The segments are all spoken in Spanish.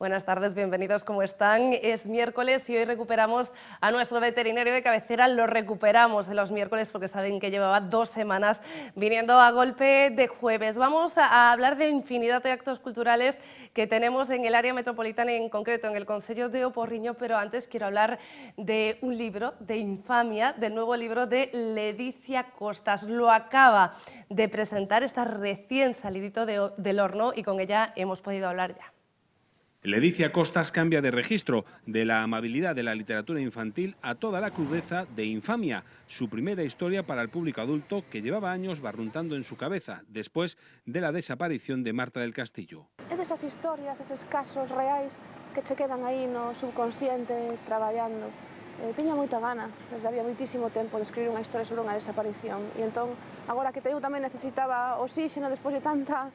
Buenas tardes, bienvenidos, ¿cómo están? Es miércoles y hoy recuperamos a nuestro veterinario de cabecera, lo recuperamos en los miércoles porque saben que llevaba dos semanas viniendo a golpe de jueves. Vamos a hablar de infinidad de actos culturales que tenemos en el área metropolitana y en concreto en el Consejo de Oporriño, pero antes quiero hablar de un libro de infamia, del nuevo libro de Ledicia Costas. Lo acaba de presentar, está recién salidito del horno y con ella hemos podido hablar ya. Ledicia Costas cambia de registro de la amabilidad de la literatura infantil a toda la crudeza de Infamia, su primera historia para el público adulto que llevaba años barruntando en su cabeza después de la desaparición de Marta del Castillo. de esas historias, esos casos reales que se quedan ahí, no subconsciente trabajando. Eh, tenía gana, desde había muchísimo tiempo, de escribir una historia sobre una desaparición. Y entonces, ahora que tengo también necesitaba oxígeno después de tanta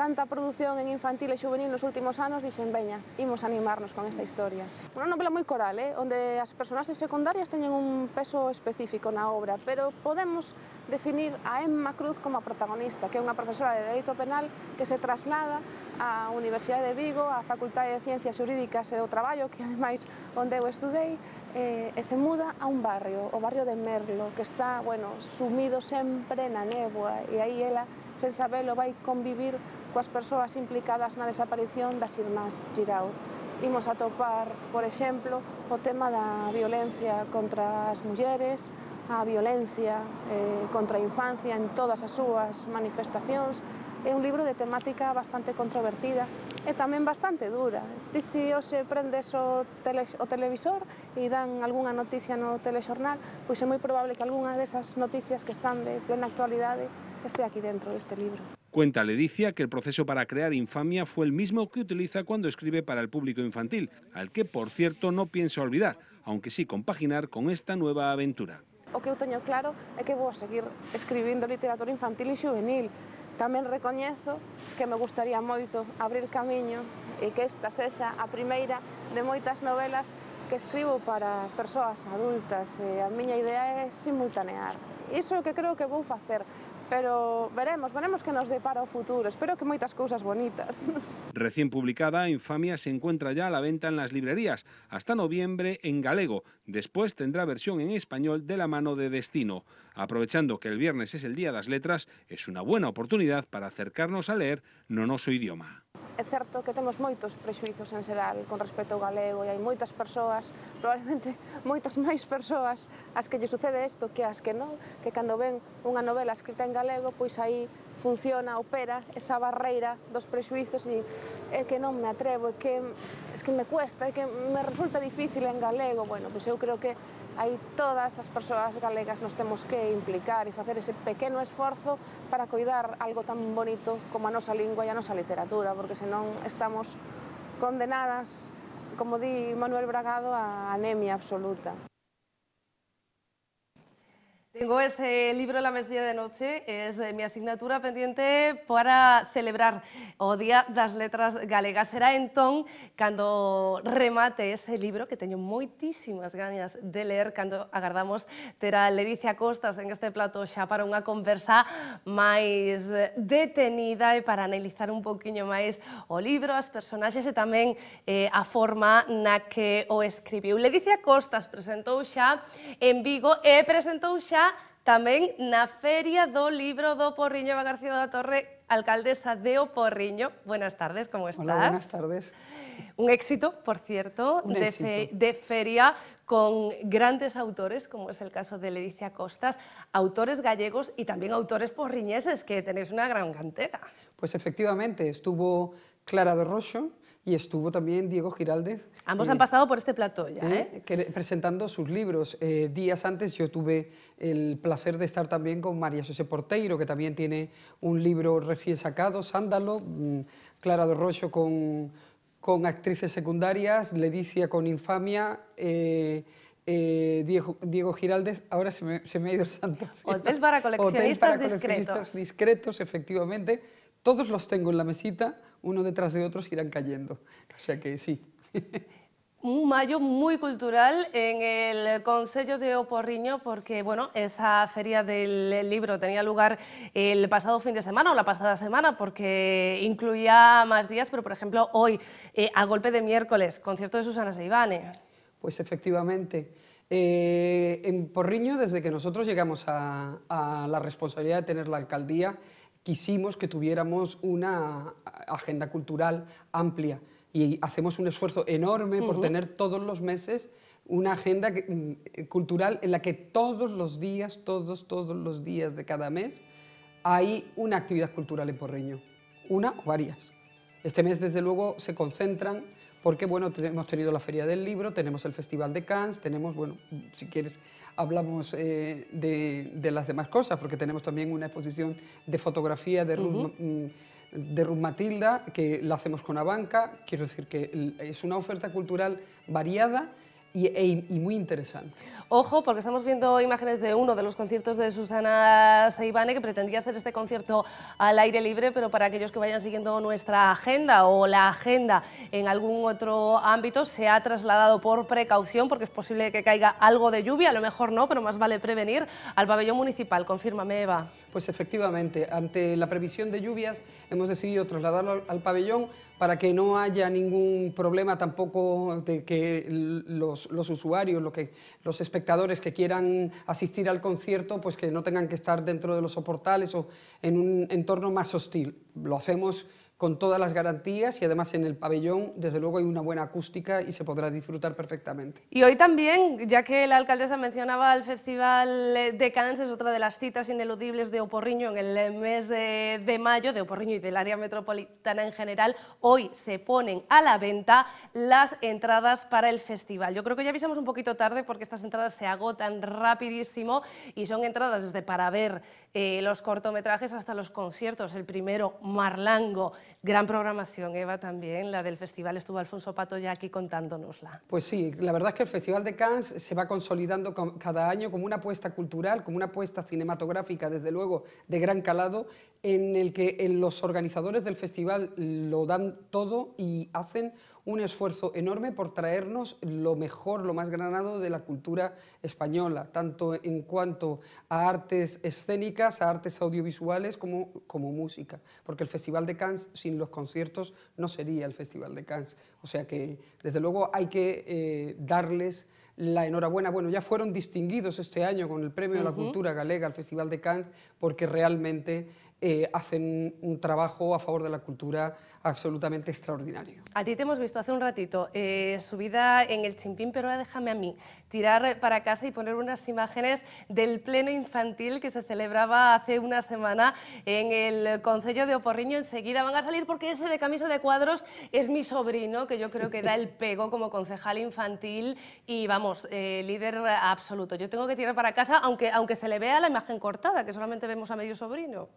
tanta produción en infantil e juvenil nos últimos anos, dixen, veña, imos animarnos con esta historia. Unha novela moi coral, eh, onde as personaxes secundarias teñen un peso específico na obra, pero podemos definir a Emma Cruz como a protagonista, que é unha profesora de Dereito Penal que se traslada a Universidade de Vigo, a Facultade de Ciencias Jurídicas e do Traballo, que ademais onde eu estudei, eh, e se muda a un barrio, o barrio de Merlo, que está, bueno, sumido sempre na néboa, e aí ela, sen sabelo, vai convivir coas persoas implicadas na desaparición das irmás Girao. Imos a topar, por exemplo, o tema da violencia contra as mulleres, a violencia eh, contra infancia en todas sus manifestaciones. Es un libro de temática bastante controvertida y e también bastante dura. si hoxe prendes o, televisor y e dan alguna noticia no telexornal, pues es muy probable que alguna de esas noticias que están de plena actualidad esté aquí dentro de este libro. Cuenta Ledicia que el proceso para crear infamia fue el mismo que utiliza cuando escribe para el público infantil, al que, por cierto, no piensa olvidar, aunque sí compaginar con esta nueva aventura. o que eu teño claro é que vou seguir escribindo literatura infantil e juvenil. Tamén recoñezo que me gustaría moito abrir camiño e que esta sexa a primeira de moitas novelas que escribo para persoas adultas e a miña idea é simultanear. Iso é o que creo que vou facer. pero veremos, veremos que nos depara el futuro. Espero que muchas cosas bonitas. Recién publicada, Infamia se encuentra ya a la venta en las librerías, hasta noviembre en galego. Después tendrá versión en español de la mano de Destino. Aprovechando que el viernes es el Día de las Letras, es una buena oportunidad para acercarnos a leer no idioma. é certo que temos moitos prexuizos en xeral con respecto ao galego e hai moitas persoas, probablemente moitas máis persoas, as que lle sucede isto que as que non, que cando ven unha novela escrita en galego, pois aí funciona, opera esa barreira dos prexuizos e é que non me atrevo, é que, é que me cuesta, é que me resulta difícil en galego. Bueno, pois eu creo que aí todas as persoas galegas nos temos que implicar e facer ese pequeno esforzo para cuidar algo tan bonito como a nosa lingua e a nosa literatura, porque senón estamos condenadas, como di Manuel Bragado, a anemia absoluta. Tengo este libro, La mesilla de noche, es eh, mi asignatura pendiente para celebrar o Día das Letras Galegas. Será entón cando remate este libro, que teño moitísimas gañas de ler, cando agardamos ter a Ledicia Costas en este plato xa para unha conversa máis eh, detenida e para analizar un poquinho máis o libro, as personaxes e tamén eh, a forma na que o escribiu. Ledicia Costas presentou xa en Vigo e eh, presentou xa También na Feria do Libro do Porriño Eva García la Torre, alcaldesa de O Porriño. Buenas tardes, ¿cómo estás? buenas tardes. Un éxito, por cierto, de, feria con grandes autores, como es el caso de Ledicia Costas, autores gallegos y también autores porriñeses, que tenéis una gran cantera. Pues efectivamente, estuvo Clara de Berrocho, y estuvo también Diego Giraldez. Ambos eh, han pasado por este plato ya, ¿eh? ¿eh? que, presentando sus libros. Eh, días antes yo tuve el placer de estar también con María José Porteiro, que también tiene un libro recién sacado, Sándalo, mm, Clara de Rocho con, con actrices secundarias, Ledicia con Infamia. Diego, Diego, Giraldez, ahora se me, se me ha ido el santo. Hotel para coleccionistas, coleccionistas discretos. efectivamente. Todos los tengo en la mesita uno detrás de otros irán cayendo. O sea que sí. Un mayo muy cultural en el Consejo de Oporriño porque bueno, esa feria del libro tenía lugar el pasado fin de semana o la pasada semana porque incluía más días, pero por ejemplo hoy, eh, a golpe de miércoles, concierto de Susana Seibane. Pues efectivamente. Eh, en Porriño, desde que nosotros llegamos a la responsabilidad de tener la alcaldía, quisimos que tuviéramos una agenda cultural amplia y hacemos un esfuerzo enorme por tener todos los meses una agenda mm, cultural en la que todos los días, todos, todos los días de cada mes hay una actividad cultural en Porreño, una o varias. Este mes, desde luego, se concentran porque, bueno, hemos tenido la Feria del Libro, tenemos el Festival de Cannes, tenemos, bueno, si quieres, hablamos eh, de, las demás cosas, porque tenemos también una exposición de fotografía de Ruth, mm, de Ruth Matilda, que la hacemos con Abanca, quiero decir que es una oferta cultural variada e, y, muy interesante. Ojo, porque estamos viendo imágenes de uno de los conciertos de Susana Saibane, que pretendía hacer este concierto al aire libre, pero para aquellos que vayan siguiendo nuestra agenda o la agenda en algún otro ámbito, se ha trasladado por precaución, porque es posible que caiga algo de lluvia, a lo mejor no, pero más vale prevenir, al pabellón municipal. Confírmame, Eva. Pues efectivamente, ante la previsión de lluvias, hemos decidido trasladarlo al pabellón para que no haya ningún problema tampoco de que los, usuarios, los espectadores que quieran asistir al concierto, pues que no tengan que estar dentro de los soportales o en un entorno más hostil. Lo hacemos con todas las garantías y además en el pabellón, desde luego, hay una buena acústica y se podrá disfrutar perfectamente. Y hoy también, ya que la alcaldesa mencionaba el Festival de Cannes, es otra de las citas ineludibles de Oporriño en el mes de, mayo, de Oporriño y del área metropolitana en general, hoy se ponen a la venta las entradas para el festival. Yo creo que ya avisamos un poquito tarde porque estas entradas se agotan rapidísimo y son entradas desde para ver eh, los cortometrajes hasta los conciertos, el primero Marlango, Gran programación, Eva, también. La del festival estuvo Alfonso Pato ya aquí contándonosla. Pues sí, la verdad es que el Festival de Cannes se va consolidando cada año como una apuesta cultural, como una apuesta cinematográfica, desde luego, de gran calado, en el que eh, los organizadores del festival lo dan todo y hacen un esfuerzo enorme por traernos lo mejor, lo más granado de la cultura española, tanto en cuanto a artes escénicas, a artes audiovisuales como, como música, porque el Festival de Cannes sin los conciertos no sería el Festival de Cannes. O sea que, desde luego, hay que eh, darles la enhorabuena. Bueno, ya fueron distinguidos este año con el Premio de la Cultura Galega al Festival de Cannes porque realmente eh, hacen un trabajo a favor de la cultura absolutamente extraordinario. A ti te hemos visto hace un ratito, eh, subida en el chimpín, pero ahora déjame a mí tirar para casa y poner unas imágenes del pleno infantil que se celebraba hace una semana en el Concello de Oporriño. Enseguida van a salir porque ese de camisa de cuadros es mi sobrino, que yo creo que da el pego como concejal infantil y vamos, eh, líder absoluto. Yo tengo que tirar para casa, aunque, aunque se le vea la imagen cortada, que solamente vemos a medio sobrino.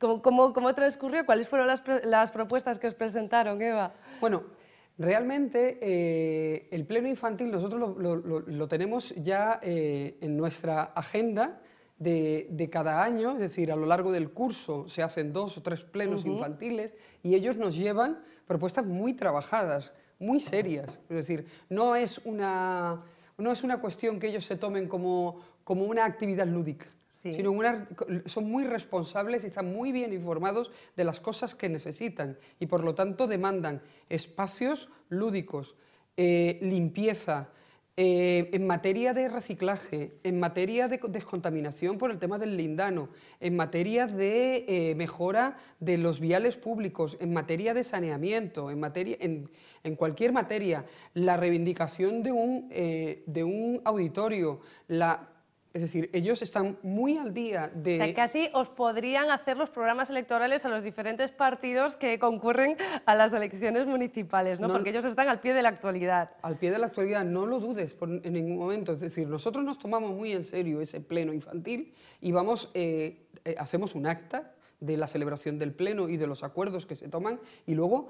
¿Cómo, cómo, cómo transcurrió? ¿Cuáles fueron las, las propuestas? propuestas que os presentaron, Eva? Bueno, Realmente eh, el pleno infantil nosotros lo, tenemos ya eh, en nuestra agenda de, cada año, es decir, a lo largo del curso se hacen dos o tres plenos infantiles y ellos nos llevan propuestas muy trabajadas, muy serias. Es decir, no es una, no es una cuestión que ellos se tomen como, como una actividad lúdica. Sino una, son muy responsables y están muy bien informados de las cosas que necesitan y por lo tanto demandan espacios lúdicos, eh, limpieza, eh, en materia de reciclaje, en materia de descontaminación por el tema del lindano, en materia de eh, mejora de los viales públicos, en materia de saneamiento, en, materia, en, cualquier materia, la reivindicación de un, de un auditorio, la es decir, ellos están muy al día de... O sea, casi os podrían hacer los programas electorales a los diferentes partidos que concurren a las elecciones municipales, ¿no? Porque ellos están al pie de la actualidad. Al pie de la actualidad, no lo dudes en ningún momento. Es decir, nosotros nos tomamos muy en serio ese pleno infantil y vamos, eh, eh, hacemos un acta de la celebración del pleno y de los acuerdos que se toman y luego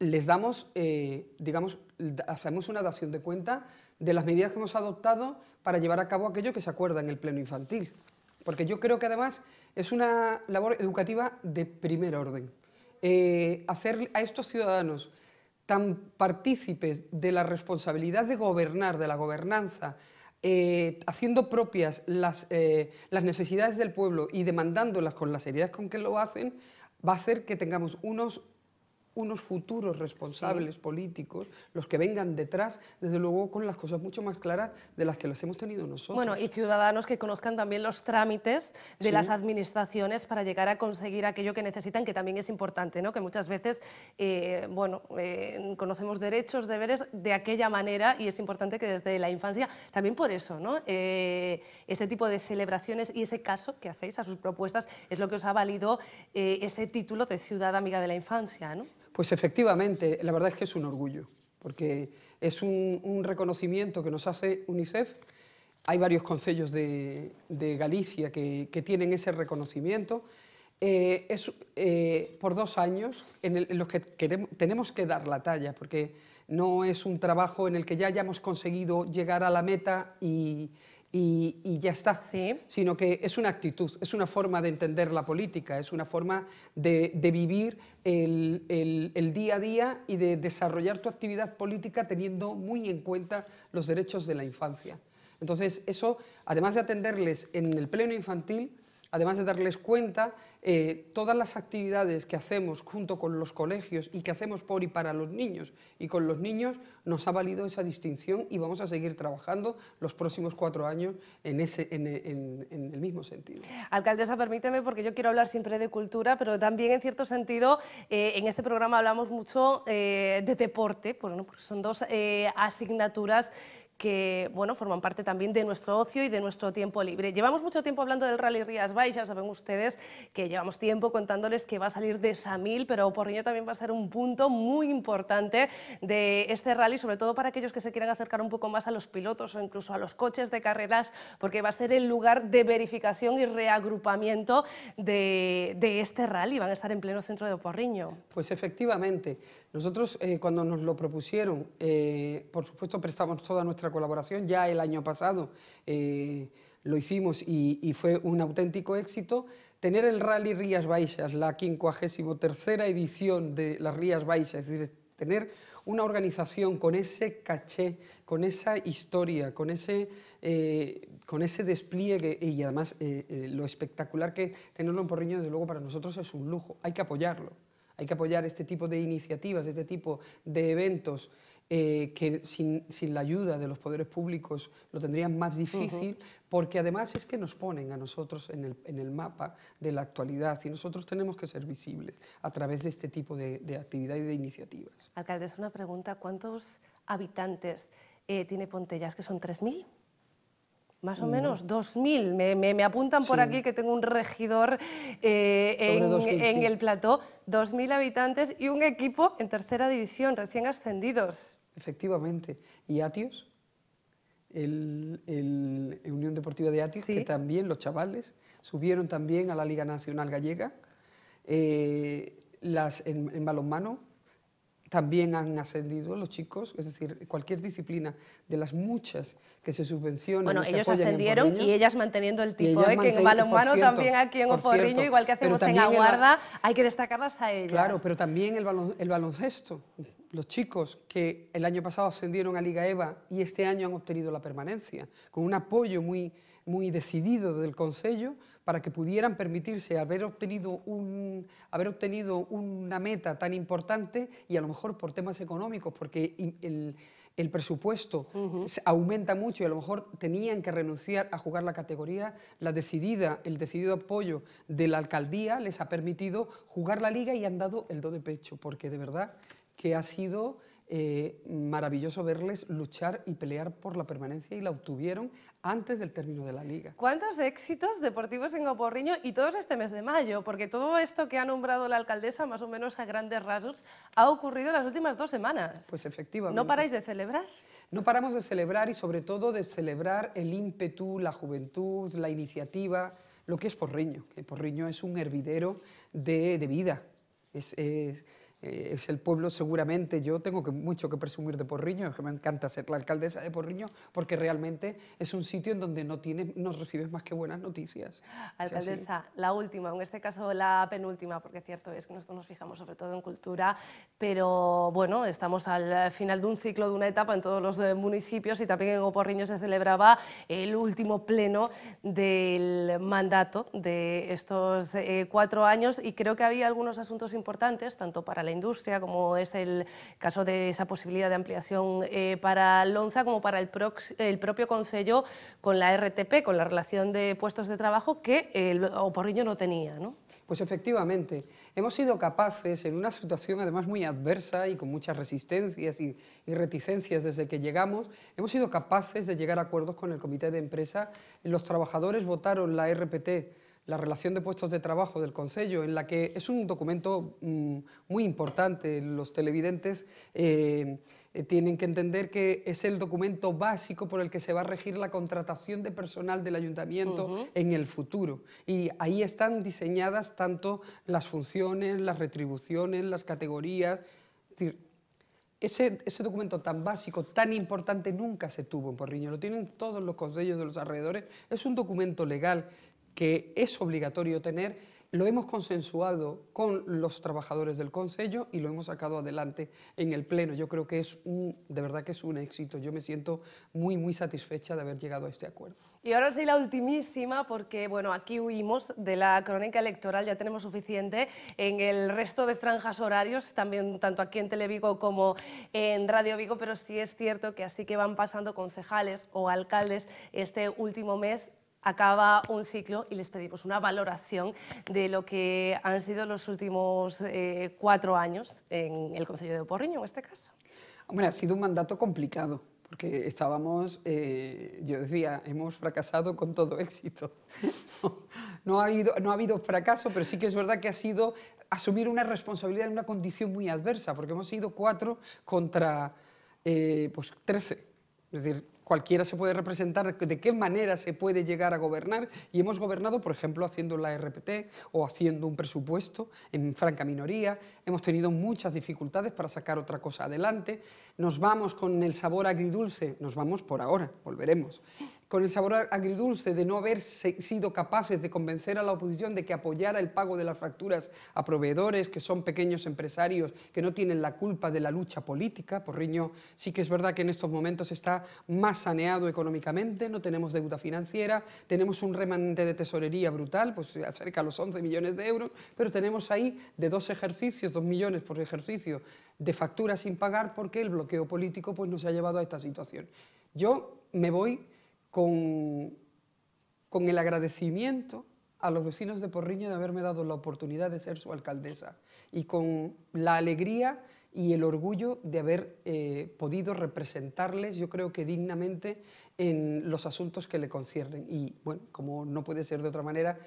les damos, eh, digamos, hacemos una dación de cuenta de las medidas que hemos adoptado para llevar a cabo aquello que se acuerda en el Pleno Infantil. Porque yo creo que además es una labor educativa de primer orden. Eh, hacer a estos ciudadanos tan partícipes de la responsabilidad de gobernar, de la gobernanza, eh, haciendo propias las, eh, las necesidades del pueblo y demandándolas con la seriedad con que lo hacen, va a hacer que tengamos unos unos futuros responsables políticos, los que vengan detrás, desde luego con las cosas mucho más claras de las que las hemos tenido nosotros. Bueno, y ciudadanos que conozcan también los trámites de las administraciones para llegar a conseguir aquello que necesitan, que también es importante, ¿no? que muchas veces eh, bueno, eh, conocemos derechos, deberes de aquella manera y es importante que desde la infancia, también por eso, ¿no? Eh, ese tipo de celebraciones y ese caso que hacéis a sus propuestas es lo que os ha valido ese título de ciudad amiga de la infancia. ¿no? Pues efectivamente, la verdad es que es un orgullo, porque es un, reconocimiento que nos hace UNICEF. Hay varios consejos de, Galicia que, tienen ese reconocimiento. Eh, es eh, por dos años en, los que tenemos que dar la talla, porque no es un trabajo en el que ya hayamos conseguido llegar a la meta y, y, ya está, sino que es una actitud, es una forma de entender la política, es una forma de, vivir el, el, día a día y de desarrollar tu actividad política teniendo muy en cuenta los derechos de la infancia. Entonces, eso, además de atenderles en el pleno infantil, además de darles cuenta, eh, todas las actividades que hacemos junto con los colegios y que hacemos por y para los niños y con los niños, nos ha valido esa distinción y vamos a seguir trabajando los próximos cuatro años en, ese, en, el mismo sentido. Alcaldesa, permíteme, porque yo quiero hablar siempre de cultura, pero también en cierto sentido, eh, en este programa hablamos mucho eh, de deporte, porque son dos asignaturas que bueno, forman parte también de nuestro ocio y de nuestro tiempo libre. Llevamos mucho tiempo hablando del Rally Rías ...ya saben ustedes que llevamos tiempo contándoles que va a salir de Samil, pero Porriño también va a ser un punto muy importante de este rally, sobre todo para aquellos que se quieran acercar un poco más a los pilotos o incluso a los coches de carreras, porque va a ser el lugar de verificación y reagrupamiento de, de este rally. Van a estar en pleno centro de Porriño. Pues efectivamente, nosotros eh, cuando nos lo propusieron, eh, por supuesto prestamos toda nuestra colaboración. Ya el año pasado eh, lo hicimos y, fue un auténtico éxito. Tener el Rally Rías Baixas, la 53 edición de las Rías Baixas, es decir, tener una organización con ese caché, con esa historia, con ese, eh, con ese despliegue y además eh, lo espectacular que tenerlo en Porriño, desde luego para nosotros es un lujo, hay que apoyarlo, hay que apoyar este tipo de iniciativas, este tipo de eventos. Eh, que sin, sin, la ayuda de los poderes públicos lo tendrían más difícil, porque además es que nos ponen a nosotros en el, en el, mapa de la actualidad y nosotros tenemos que ser visibles a través de este tipo de, de actividad y de iniciativas. Alcaldes, una pregunta, ¿cuántos habitantes eh, tiene Pontellas, que son 3.000? Más o mm. menos 2.000. Me, me, apuntan por aquí que tengo un regidor eh, en, el plató. 2.000 habitantes y un equipo en tercera división, recién ascendidos. Efectivamente. ¿Y Atios? El, Unión Deportiva de Atios, que también los chavales subieron también a la Liga Nacional Gallega. Eh, las, en, balonmano también han ascendido los chicos, es decir, cualquier disciplina de las muchas que se subvencionan. Bueno, ellos ascendieron y ellas manteniendo el tipo, ¿eh? que en balonmano también aquí en Oporriño, igual que hacemos en Aguarda, hay que destacarlas a ellas. Claro, pero también el, el baloncesto, los chicos que el año pasado ascendieron a Liga EVA y este año han obtenido la permanencia, con un apoyo muy, muy decidido del Consejo para que pudieran permitirse haber obtenido, un, haber obtenido una meta tan importante y a lo mejor por temas económicos, porque el, presupuesto aumenta mucho y a lo mejor tenían que renunciar a jugar la categoría, la decidida, el decidido apoyo de la alcaldía les ha permitido jugar la liga y han dado el do de pecho, porque de verdad que ha sido eh, maravilloso verles luchar y pelear por la permanencia y la obtuvieron antes del término de la liga. ¿Cuántos éxitos deportivos en Oporriño y todos este mes de mayo? Porque todo esto que ha nombrado la alcaldesa, más o menos a grandes rasgos, ha ocurrido en las últimas dos semanas. Pues efectivamente. ¿No paráis de celebrar? No paramos de celebrar y sobre todo de celebrar el ímpetu, la juventud, la iniciativa, lo que es Porriño, que Porriño es un hervidero de, vida. es eh, es el pueblo seguramente, yo tengo mucho que presumir de Porriño, es que me encanta ser la alcaldesa de Porriño, porque realmente es un sitio en donde no, tienes, no recibes más que buenas noticias. Alcaldesa, la última, en este caso la penúltima, porque cierto es que nosotros nos fijamos sobre todo en cultura, pero bueno, estamos al final de un ciclo, de una etapa en todos los eh, municipios y también en Porriño se celebraba el último pleno del mandato de estos eh, cuatro años y creo que había algunos asuntos importantes, tanto para la industria, como es el caso de esa posibilidad de ampliación eh, para Lonza, como para el, propio Concello con la RTP, con la relación de puestos de trabajo que el Oporriño no tenía. Pues efectivamente, hemos sido capaces, en una situación además muy adversa y con muchas resistencias y, y, reticencias desde que llegamos, hemos sido capaces de llegar a acuerdos con el comité de empresa. Los trabajadores votaron la RPT la relación de puestos de trabajo del Consejo, en la que es un documento mm, muy importante. Los televidentes eh, eh, tienen que entender que es el documento básico por el que se va a regir la contratación de personal del ayuntamiento en el futuro. Y ahí están diseñadas tanto las funciones, las retribuciones, las categorías. ese, ese, documento tan básico, tan importante, nunca se tuvo en Porriño. Lo tienen todos los consejos de los alrededores. Es un documento legal que es obligatorio tener, lo hemos consensuado con los trabajadores del Consejo y lo hemos sacado adelante en el Pleno. Yo creo que es un, de verdad que es un éxito. Yo me siento muy, muy satisfecha de haber llegado a este acuerdo. Y ahora sí la ultimísima, porque bueno, aquí huimos de la crónica electoral, ya tenemos suficiente. En el resto de franjas horarios, también tanto aquí en Televigo como en Radio Vigo, pero sí es cierto que así que van pasando concejales o alcaldes este último mes acaba un ciclo y les pedimos una valoración de lo que han sido los últimos eh, cuatro años en el Consejo de Porriño, en este caso. Hombre, ha sido un mandato complicado, porque estábamos, eh, yo decía, hemos fracasado con todo éxito. no, ha habido, no ha habido fracaso, pero sí que es verdad que ha sido asumir una responsabilidad en una condición muy adversa, porque hemos sido cuatro contra eh, pues, trece. Es decir, cualquiera se puede representar de qué manera se puede llegar a gobernar y hemos gobernado, por ejemplo, haciendo la RPT o haciendo un presupuesto en franca minoría, hemos tenido muchas dificultades para sacar otra cosa adelante, nos vamos con el sabor agridulce, nos vamos por ahora, volveremos con el sabor agridulce de no haber sido capaces de convencer a la oposición de que apoyara el pago de las facturas a proveedores, que son pequeños empresarios, que no tienen la culpa de la lucha política. Porriño sí que es verdad que en estos momentos está más saneado económicamente, no tenemos deuda financiera, tenemos un remanente de tesorería brutal, pues eh, cerca de los 11 millones de euros, pero tenemos ahí de dos ejercicios, dos millones por ejercicio, de facturas sin pagar porque el bloqueo político pues, nos ha llevado a esta situación. Yo me voy con, con el agradecimiento a los vecinos de Porriño de haberme dado la oportunidad de ser su alcaldesa y con la alegría y el orgullo de haber eh, podido representarles, yo creo que dignamente, en los asuntos que le conciernen. Y bueno, como no puede ser de otra manera,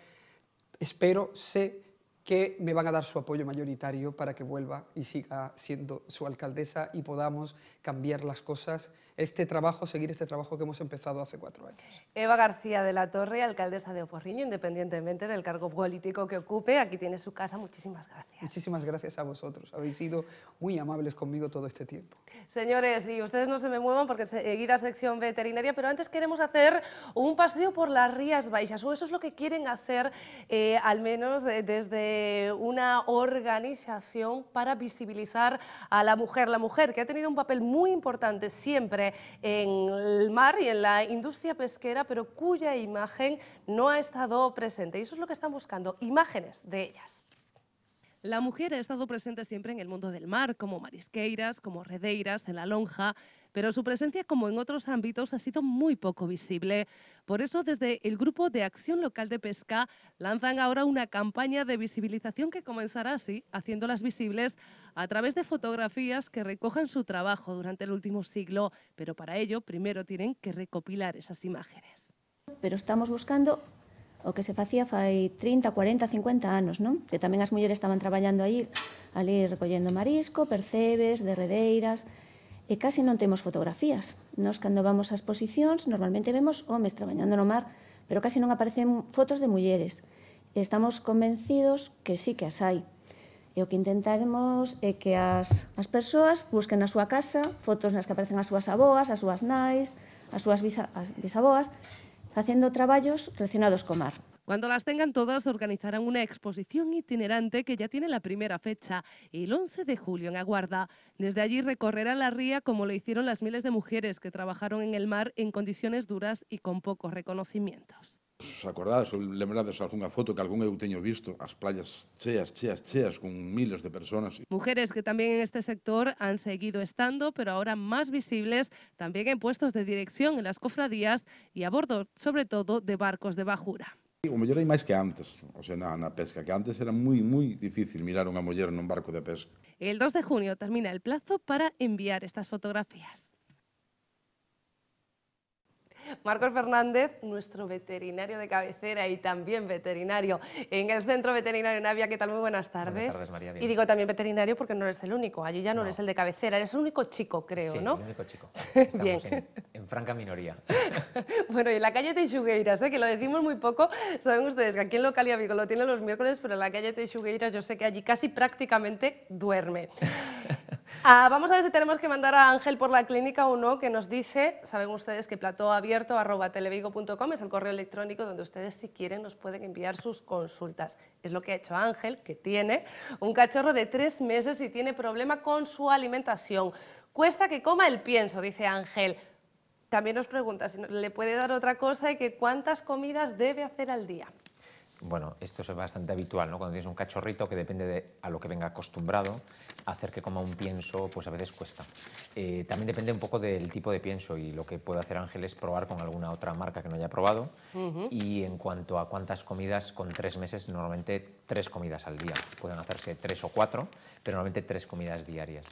espero, sé que me van a dar su apoyo mayoritario para que vuelva y siga siendo su alcaldesa y podamos cambiar las cosas, este trabajo, seguir este trabajo que hemos empezado hace cuatro años. Eva García de la Torre, alcaldesa de Oporriño, independientemente del cargo político que ocupe, aquí tiene su casa, muchísimas gracias. Muchísimas gracias a vosotros, habéis sido muy amables conmigo todo este tiempo. Señores, y ustedes no se me muevan porque seguirá sección veterinaria, pero antes queremos hacer un paseo por las Rías Baixas, o eso es lo que quieren hacer, eh, al menos desde una organización para visibilizar a la mujer, la mujer que ha tenido un papel muy importante siempre en el mar y en la industria pesquera, pero cuya imagen no ha estado presente. Y eso es lo que están buscando, imágenes de ellas. La mujer ha estado presente siempre en el mundo del mar, como marisqueiras, como redeiras, en la lonja, pero su presencia, como en otros ámbitos, ha sido muy poco visible. Por eso, desde el Grupo de Acción Local de Pesca, lanzan ahora una campaña de visibilización que comenzará así, haciéndolas visibles a través de fotografías que recojan su trabajo durante el último siglo, pero para ello primero tienen que recopilar esas imágenes. Pero estamos buscando o que se facía fai 30, 40, 50 anos, non? Que tamén as mulleres estaban traballando aí, ali recollendo marisco, percebes, derredeiras, e casi non temos fotografías. Nos, cando vamos ás exposicións, normalmente vemos homes traballando no mar, pero casi non aparecen fotos de mulleres. estamos convencidos que sí que as hai. E o que intentaremos é que as, as persoas busquen na súa casa fotos nas que aparecen as súas aboas, as súas nais, as súas bisa, as bisaboas, haciendo trabajos relacionados con mar. Cuando las tengan todas, organizarán una exposición itinerante que ya tiene la primera fecha, el 11 de julio en Aguarda. Desde allí recorrerán la ría como lo hicieron las miles de mujeres que trabajaron en el mar en condiciones duras y con pocos reconocimientos. Os acordáis, ou lembrades alguna foto que algún eu teño visto, las playas cheas, cheas, cheas, con miles de personas. Mujeres que también en este sector han seguido estando, pero ahora más visibles, también en puestos de dirección en las cofradías y a bordo, sobre todo, de barcos de bajura. O mellor hay máis que antes, o sea, na, na pesca, que antes era muy, muy difícil mirar una unha en un barco de pesca. El 2 de junio termina el plazo para enviar estas fotografías. Marcos Fernández, nuestro veterinario de cabecera y también veterinario en el Centro Veterinario Navia. ¿Qué tal? Muy buenas tardes. Buenas tardes, María. Y digo también veterinario porque no eres el único. Allí ya no, eres el de cabecera, eres el único chico, creo, sí, el único chico. Estamos bien. En, franca minoría. bueno, y en la calle Teixugueiras, ¿eh? que lo decimos muy poco, saben ustedes que aquí en Localia Vigo lo tiene los miércoles, pero en la calle Teixugueiras yo sé que allí casi prácticamente duerme. Ah, vamos a ver si tenemos que mandar a Ángel por la clínica o no, que nos dice, saben ustedes que plató había televigo.com es el correo electrónico donde ustedes si quieren nos pueden enviar sus consultas. Es lo que ha hecho Ángel, que tiene un cachorro de tres meses y tiene problema con su alimentación. Cuesta que coma el pienso, dice Ángel. También nos pregunta si le puede dar otra cosa y que cuántas comidas debe hacer al día bueno, esto es bastante habitual, ¿no? Cuando tienes un cachorrito que depende de a lo que venga acostumbrado, hacer que coma un pienso, pues a veces cuesta. Eh, también depende un poco del tipo de pienso y lo que puede hacer Ángel es probar con alguna otra marca que no haya probado. Y en cuanto a cuántas comidas, con tres meses, normalmente tres comidas al día. Pueden hacerse tres o cuatro, pero normalmente tres comidas diarias.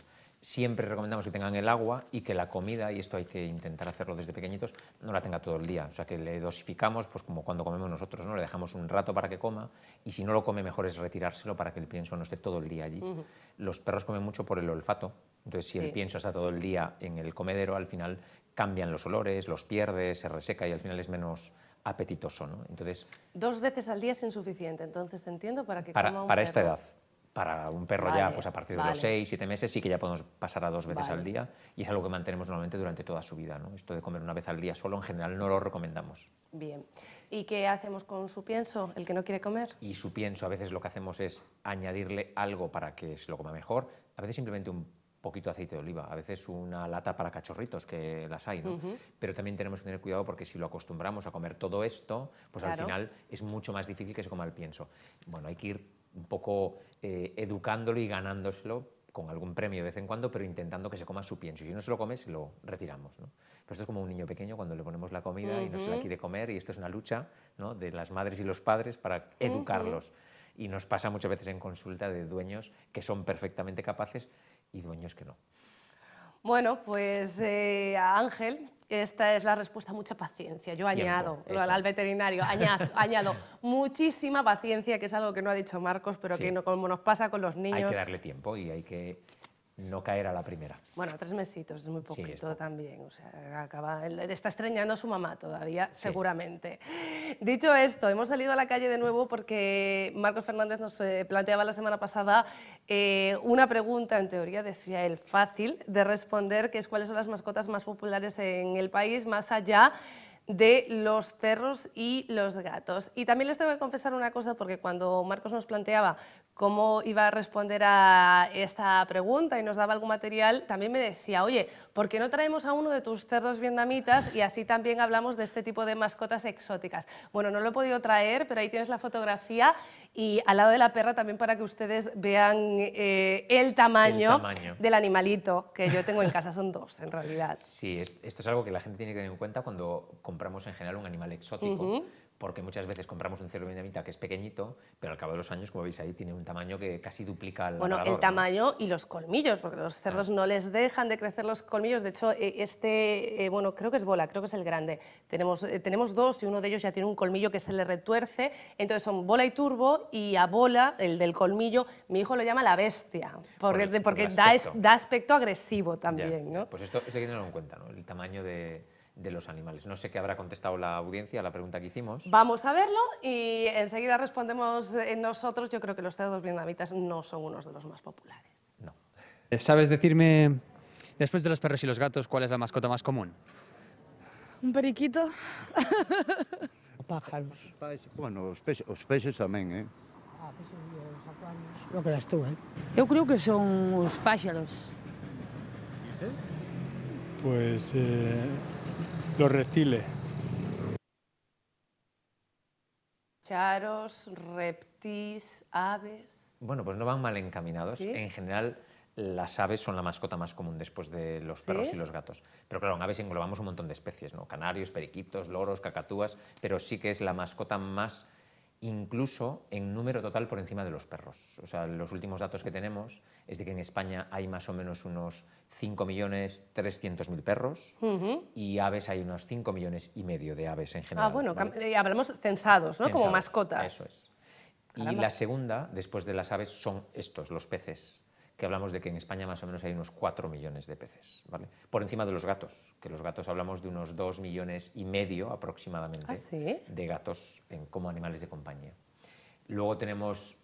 Siempre recomendamos que tengan el agua y que la comida, y esto hay que intentar hacerlo desde pequeñitos, no la tenga todo el día. O sea, que le dosificamos, pues como cuando comemos nosotros, ¿no? Le dejamos un rato para que coma y si no lo come, mejor es retirárselo para que el pienso no esté todo el día allí. Los perros comen mucho por el olfato. Entonces, si el pienso está todo el día en el comedero, al final cambian los olores, los pierde, se reseca y al final es menos apetitoso. ¿no? Entonces, Dos veces al día es insuficiente, entonces entiendo para que para, esta edad. Para un perro ya, pues a partir de los seis, siete meses, sí que ya podemos pasar a dos veces al día y es algo que mantenemos normalmente durante toda su vida. ¿no? Esto de comer una vez al día solo en general no lo recomendamos. Bien. ¿Y qué hacemos con su pienso, el que no quiere comer? Y su pienso, a veces lo que hacemos es añadirle algo para que se lo coma mejor, a veces simplemente un poquito de aceite de oliva, a veces una lata para cachorritos, que las hay, ¿no? Pero también tenemos que tener cuidado porque si lo acostumbramos a comer todo esto, pues al final es mucho más difícil que se coma el pienso. Bueno, hay que ir un poco eh, educándolo y ganándoselo con algún premio de vez en cuando, pero intentando que se coma su pienso. Y si no se lo come, se lo retiramos. Pero pues esto es como un niño pequeño cuando le ponemos la comida y no se la quiere comer, y esto es una lucha de las madres y los padres para educarlos. Y nos pasa muchas veces en consulta de dueños que son perfectamente capaces y dueños que no. Bueno, pues eh, a Ángel, esta es la respuesta, mucha paciencia. Yo añado al veterinario, añado, muchísima paciencia, que es algo que no ha dicho Marcos, pero que como nos pasa con los niños. Hay que darle tiempo y hay que no caer a la primera. Bueno, tres mesitos es muy poquito también. O sea, acaba, está extrañando a su mamá todavía, seguramente. Dicho esto, hemos salido a la calle de nuevo porque Marcos Fernández nos eh, planteaba la semana pasada eh, una pregunta, en teoría decía él, fácil de responder, que es cuáles son las mascotas más populares en el país, más allá de los perros y los gatos. Y también les tengo que confesar una cosa, porque cuando Marcos nos planteaba cómo iba a responder a esta pregunta y nos daba algún material, también me decía, oye, ¿por qué no traemos a uno de tus cerdos vietnamitas y así también hablamos de este tipo de mascotas exóticas? Bueno, no lo he podido traer, pero ahí tienes la fotografía y al lado de la perra también para que ustedes vean eh, el, tamaño del animalito que yo tengo en casa, son dos en realidad. Sí, esto es algo que la gente tiene que tener en cuenta cuando compramos en general un animal exótico porque muchas veces compramos un de dinamita que es pequeñito, pero al cabo de los años, como veis ahí, tiene un tamaño que casi duplica el Bueno, el tamaño y los colmillos, porque los cerdos no les dejan de crecer los colmillos. De hecho, eh, este, eh, bueno, creo que es bola, creo que es el grande. Tenemos, eh, tenemos dos y uno de ellos ya tiene un colmillo que se le retuerce. Entonces son bola y turbo y a bola, el del colmillo, mi hijo lo llama la bestia, porque, porque Da, aspecto agresivo también. Pues esto, esto hay que tenerlo en cuenta, ¿no? el tamaño de de los animales. No sé qué habrá contestado la audiencia a la pregunta que hicimos. Vamos a verlo y enseguida respondemos nosotros. Yo creo que los cerdos vietnamitas no son unos de los más populares. No. Eh, ¿Sabes decirme, después de los perros y los gatos, cuál es la mascota más común? Un periquito. Pájaros. Bueno, los peces, también. eh? Ah, peces Lo tú, eh? Yo creo que son pájaros. pájaros. Pues eh, los reptiles. Charos, reptiles, aves. Bueno, pues no van mal encaminados. En general, las aves son la mascota más común después de los perros y los gatos. Pero claro, en aves englobamos un montón de especies, ¿no? Canarios, periquitos, loros, cacatúas, pero sí que es la mascota más incluso en número total por encima de los perros. O sea, los últimos datos que tenemos es de que en España hay más o menos unos 5.300.000 perros y aves hay unos 5 millones y medio de aves en general. Ah, bueno, eh, hablamos censados, ¿no? Como mascotas. Eso es. Y la segunda, después de las aves, son estos, los peces que hablamos de que en España más o menos hay unos 4 millones de peces, ¿vale? Por encima de los gatos, que los gatos hablamos de unos 2 millones y medio aproximadamente ah, de gatos en, como animales de compañía. Luego tenemos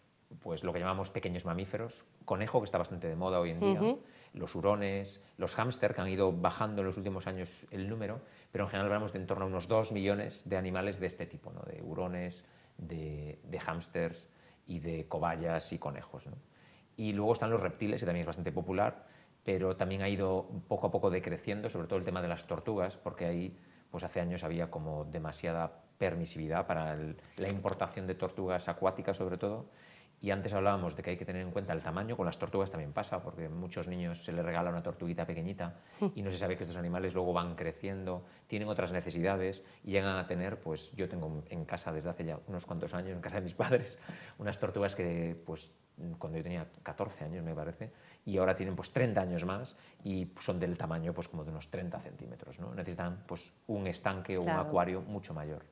pues lo que llamamos pequeños mamíferos, conejo que está bastante de moda hoy en día, los hurones, los hámster que han ido bajando en los últimos años el número, pero en general hablamos de en torno a unos 2 millones de animales de este tipo, ¿no? de hurones, de, de hámsters y de cobayas y conejos. ¿no? Y luego están los reptiles, que también es bastante popular, pero también ha ido poco a poco decreciendo, sobre todo el tema de las tortugas, porque ahí pues hace años había como demasiada permisividad para la importación de tortugas acuáticas sobre todo. Y antes hablábamos de que hay que tener en cuenta el tamaño, con las tortugas también pasa, porque muchos niños se les regala una tortuguita pequeñita hmm. y no se sabe que estos animales luego van creciendo, tienen otras necesidades y llegan a tener, pues yo tengo en casa desde hace ya unos cuantos años, en casa de mis padres, unas tortugas que pues cuando yo tenía 14 años, me parece, y ahora tienen pues 30 años más y son del tamaño pues como de unos 30 centímetros, ¿no? Necesitan pues un estanque o un acuario mucho mayor.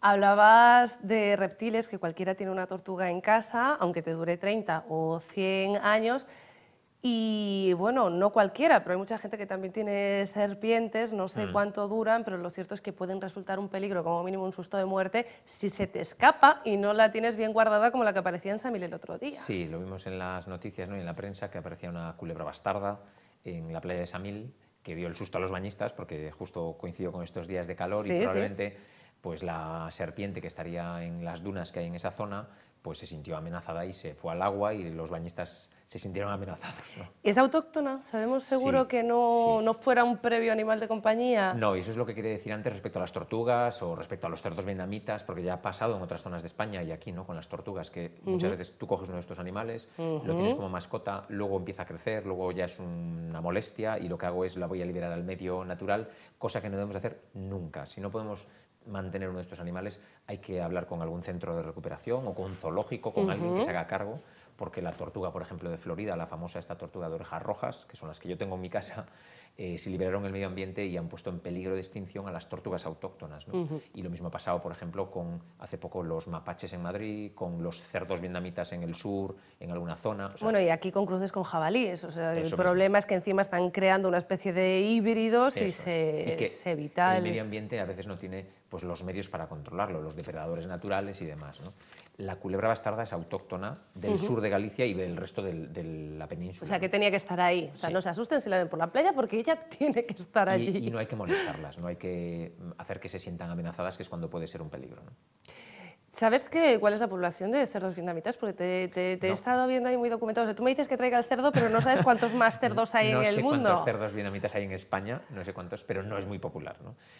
Hablabas de reptiles, que cualquiera tiene una tortuga en casa, aunque te dure 30 o 100 años, y bueno, no cualquiera, pero hay mucha gente que también tiene serpientes, no sé mm. cuánto duran, pero lo cierto es que pueden resultar un peligro, como mínimo un susto de muerte, si se te escapa y no la tienes bien guardada como la que aparecía en Samil el otro día. Sí, lo vimos en las noticias y en la prensa que aparecía una culebra bastarda en la playa de Samil, que dio el susto a los bañistas porque justo coincidió con estos días de calor y probablemente pues la serpiente que estaría en las dunas que hay en esa zona pues se sintió amenazada y se fue al agua y los bañistas se sintieron amenazados. ¿no? ¿Es autóctona? ¿Sabemos seguro que no, fuera un previo animal de compañía? No, y eso es lo que quería decir antes respecto a las tortugas o respecto a los cerdos vietnamitas, porque ya ha pasado en otras zonas de España y aquí, ¿no? Con las tortugas, que muchas veces tú coges uno de estos animales, lo tienes como mascota, luego empieza a crecer, luego ya es una molestia y lo que hago es la voy a liberar al medio natural, cosa que no debemos hacer nunca. Si no podemos mantener uno de estos animales, hay que hablar con algún centro de recuperación o con zoológico, con alguien que se haga cargo, porque la tortuga, por ejemplo, de Florida, la famosa esta tortuga de orejas rojas, que son las que yo tengo en mi casa, eh, se liberaron el medio ambiente y han puesto en peligro de extinción a las tortugas autóctonas. Y lo mismo ha pasado, por ejemplo, con hace poco los mapaches en Madrid, con los cerdos vietnamitas en el sur, en alguna zona. bueno, y aquí con cruces con jabalíes. el problema es que encima están creando una especie de híbridos y se, y El medio ambiente a veces no tiene pues, los medios para controlarlo, los depredadores naturales y demás. La culebra bastarda es autóctona del sur de Galicia y del resto de la península. O sea, que tenía que estar ahí. O sea, no se asusten si la ven por la playa porque tiene que estar allí. Y, no hay que molestarlas, no hay que hacer que se sientan amenazadas, que es cuando puede ser un peligro. ¿Sabes qué, cuál es la población de cerdos vietnamitas? Porque te, he estado viendo ahí muy documentado. tú me dices que traiga el cerdo, pero no sabes cuántos más cerdos hay en el mundo. No sé cuántos cerdos vietnamitas hay en España, no sé cuántos, pero no es muy popular.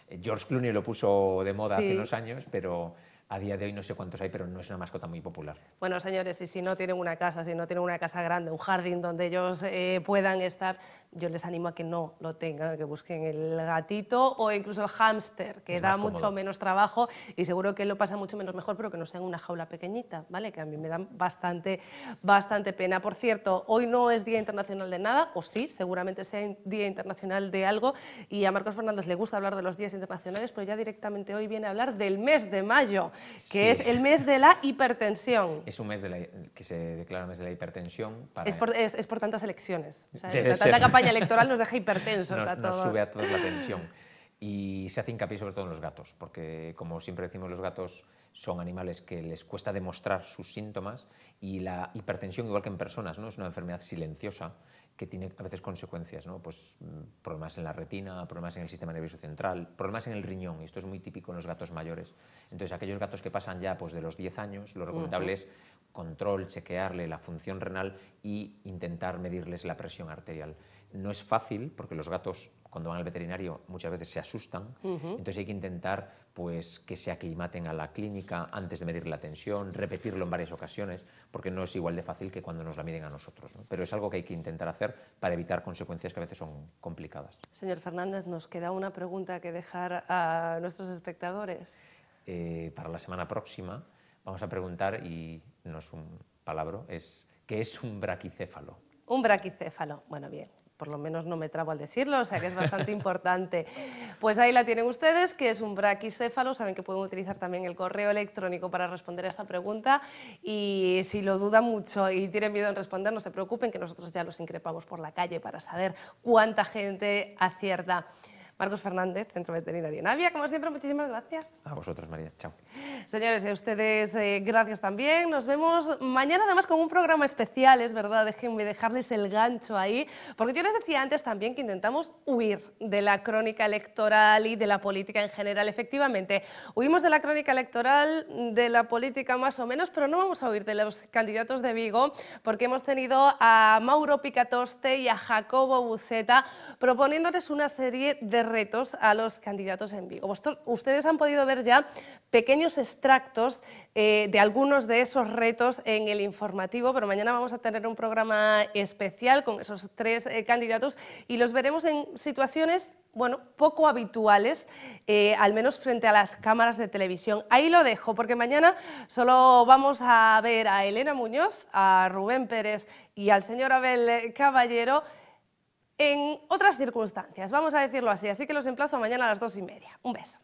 Eh, George Clooney lo puso de moda hace unos años, pero a día de hoy no sé cuántos hay, pero no es una mascota muy popular. Bueno, señores, y si no tienen una casa, si no tienen una casa grande, un jardín donde ellos eh, puedan estar, yo les animo a que no lo tengan, que busquen el gatito o incluso el hámster, que da mucho menos trabajo y seguro que lo pasa mucho menos mejor, pero que no sea en una jaula pequeñita, ¿vale? Que a mí me dan bastante, bastante pena. Por cierto, hoy no es Día Internacional de nada, o sí, seguramente sea Día Internacional de algo, y a Marcos Fernández le gusta hablar de los días internacionales, pero ya directamente hoy viene a hablar del mes de mayo, que es el mes de la hipertensión. Es un mes que se declara mes de la hipertensión. Es, por, tantas elecciones. O sea, campaña electoral nos deja hipertensos nos, a todos. Nos sube a todos la tensión. Y se hace hincapié sobre todo en los gatos, porque como siempre decimos, los gatos son animales que les cuesta demostrar sus síntomas y la hipertensión, igual que en personas, ¿no? es una enfermedad silenciosa que tiene a veces consecuencias, ¿no? pues, mm, problemas en la retina, problemas en el sistema nervioso central, problemas en el riñón, y esto es muy típico en los gatos mayores. Entonces, aquellos gatos que pasan ya pues, de los 10 años, lo recomendable es control, chequearle la función renal y intentar medirles la presión arterial. No es fácil porque los gatos cuando van al veterinario muchas veces se asustan, entonces hay que intentar pues, que se aclimaten a la clínica antes de medir la tensión, repetirlo en varias ocasiones, porque no es igual de fácil que cuando nos la miden a nosotros. Pero es algo que hay que intentar hacer para evitar consecuencias que a veces son complicadas. Señor Fernández, nos queda una pregunta que dejar a nuestros espectadores. Eh, para la semana próxima vamos a preguntar, y no es un palabro, es ¿qué es un braquicéfalo? Un braquicéfalo, bueno, bien, por lo menos no me trabo al decirlo, o sea que es bastante importante. Pues ahí la tienen ustedes, que es un braquicéfalo, saben que pueden utilizar también el correo electrónico para responder a esta pregunta y si lo dudan mucho y tienen miedo en responder, no se preocupen que nosotros ya los increpamos por la calle para saber cuánta gente acierta. Marcos Fernández, Centro Veterinario Navia. Como siempre, muchísimas gracias. A vosotros, María. Chao. Señores, a eh, ustedes eh, gracias también. Nos vemos mañana además con un programa especial, es verdad, déjenme dejarles el gancho ahí, porque yo les decía antes también que intentamos huir de la crónica electoral y de la política en general. Efectivamente, huimos de la crónica electoral, de la política más o menos, pero no vamos a huir de los candidatos de Vigo, porque hemos tenido a Mauro Picatoste y a Jacobo Buceta proponiéndoles una serie de retos a los candidatos en vivo. ustedes han podido ver ya pequeños extractos eh, de algunos de esos retos en el informativo, pero mañana vamos a tener un programa especial con esos tres eh, candidatos y los veremos en situaciones, bueno, poco habituales, eh, al menos frente a las cámaras de televisión. Ahí lo dejo, porque mañana solo vamos a ver a Elena Muñoz, a Rubén Pérez y al señor Abel Caballero en otras circunstancias, vamos a decirlo así. Así que los emplazo mañana a las dos y media. Un beso.